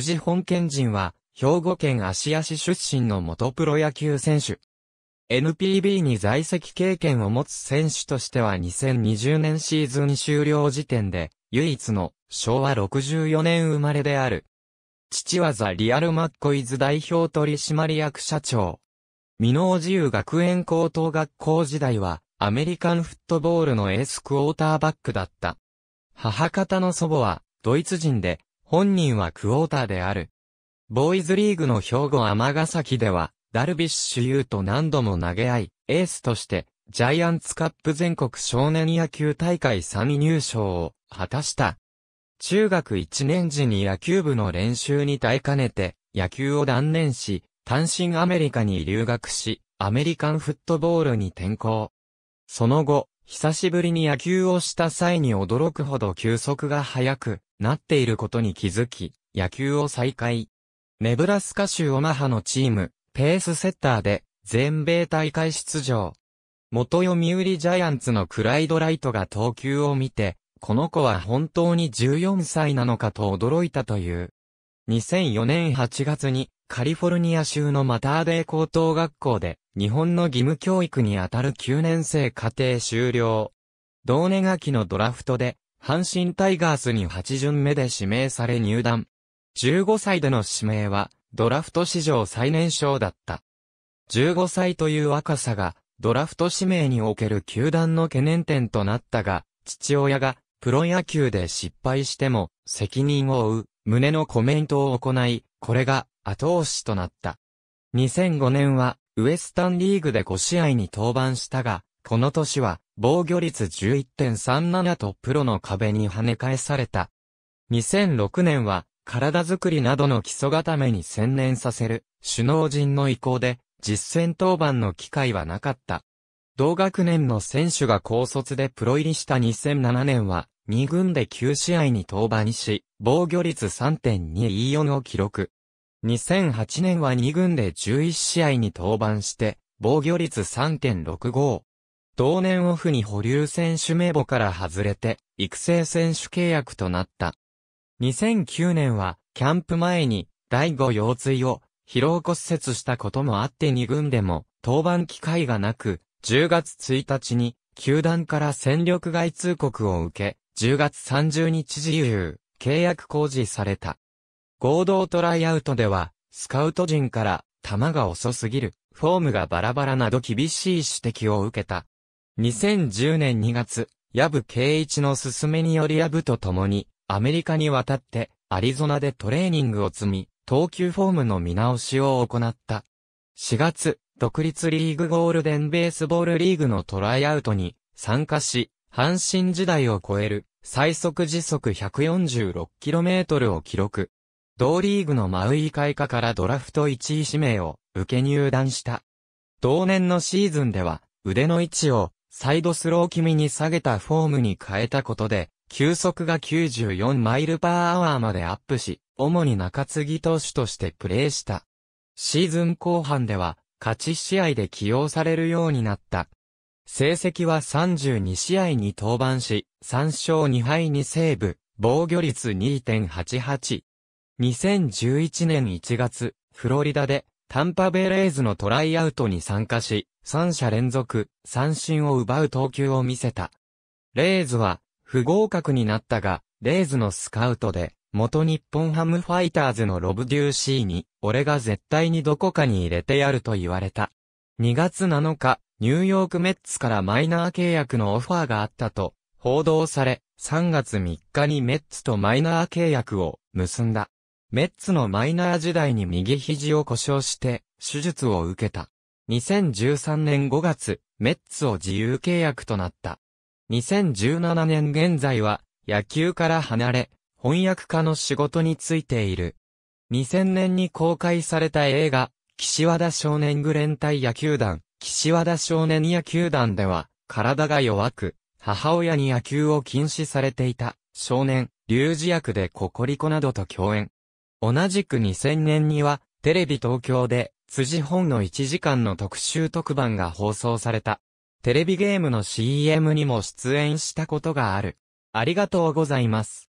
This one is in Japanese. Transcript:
辻本県人は、兵庫県芦屋市出身の元プロ野球選手。NPB に在籍経験を持つ選手としては2020年シーズン終了時点で、唯一の昭和64年生まれである。父はザ・リアル・マッコイズ代表取締役社長。美濃自由学園高等学校時代は、アメリカンフットボールのエースクォーターバックだった。母方の祖母は、ドイツ人で、本人はクォーターである。ボーイズリーグの兵庫尼崎では、ダルビッシュ有と何度も投げ合い、エースとして、ジャイアンツカップ全国少年野球大会3位入賞を果たした。中学1年時に野球部の練習に耐えかねて、野球を断念し、単身アメリカに留学し、アメリカンフットボールに転向。その後、久しぶりに野球をした際に驚くほど球速が速く、なっていることに気づき、野球を再開。ネブラスカ州オマハのチーム、ペースセッターで、全米大会出場。元読売ジャイアンツのクライドライトが投球を見て、この子は本当に14歳なのかと驚いたという。2004年8月にカリフォルニア州のマターデー高等学校で日本の義務教育にあたる9年生課程修了。同年秋のドラフトで阪神タイガースに8巡目で指名され入団。15歳での指名は、ドラフト史上最年少だった。15歳という若さが、ドラフト指名における球団の懸念点となったが、父親が、プロ野球で失敗しても、責任を負う、胸のコメントを行い、これが、後押しとなった。2005年は、ウエスタンリーグで5試合に登板したが、この年は防御率11.37とプロの壁に跳ね返された。2006年は体づくりなどの基礎固めに専念させる首脳陣の意向で実戦登板の機会はなかった。同学年の選手が高卒でプロ入りした2007年は2軍で9試合に登板し、防御率3.224を記録。2008年は2軍で11試合に登板して、防御率3.65。同年オフに保留選手名簿から外れて、育成選手契約となった。2009年は、キャンプ前に、第5腰椎を、疲労骨折したこともあって2軍でも、登板機会がなく、10月1日に、球団から戦力外通告を受け、10月30日自由、契約公示された。合同トライアウトでは、スカウト陣から、球が遅すぎる、フォームがバラバラなど厳しい指摘を受けた。2010年2月、ヤブ圭一の勧めによりヤブと共に、アメリカに渡って、アリゾナでトレーニングを積み、投球フォームの見直しを行った。4月、独立リーグゴールデンベースボールリーグのトライアウトに参加し、阪神時代を超える最速時速 146km を記録。同リーグのマウイ開花からドラフト1位指名を受け入団した。同年のシーズンでは腕の位置をサイドスロー気味に下げたフォームに変えたことで、球速が94マイルパーアワーまでアップし、主に中継ぎ投手としてプレーした。シーズン後半では、勝ち試合で起用されるようになった。成績は32試合に登板し、3勝2敗にセーブ、防御率2.88。2011年1月、フロリダでタンパベレーズのトライアウトに参加し、3者連続、三振を奪う投球を見せた。レーズは、不合格になったが、レーズのスカウトで、元日本ハムファイターズのロブデューシーに、俺が絶対にどこかに入れてやると言われた。2月7日、ニューヨークメッツからマイナー契約のオファーがあったと報道され、3月3日にメッツとマイナー契約を結んだ。メッツのマイナー時代に右肘を故障して、手術を受けた。2013年5月、メッツを自由契約となった。2017年現在は、野球から離れ、翻訳家の仕事に就いている。2000年に公開された映画、岸和田少年グレン対野球団、岸和田少年野球団では、体が弱く、母親に野球を禁止されていた、少年、竜二役でココリコなどと共演。同じく2000年には、テレビ東京で、辻本の1時間の特集特番が放送された。テレビゲームの CM にも出演したことがある。ありがとうございます。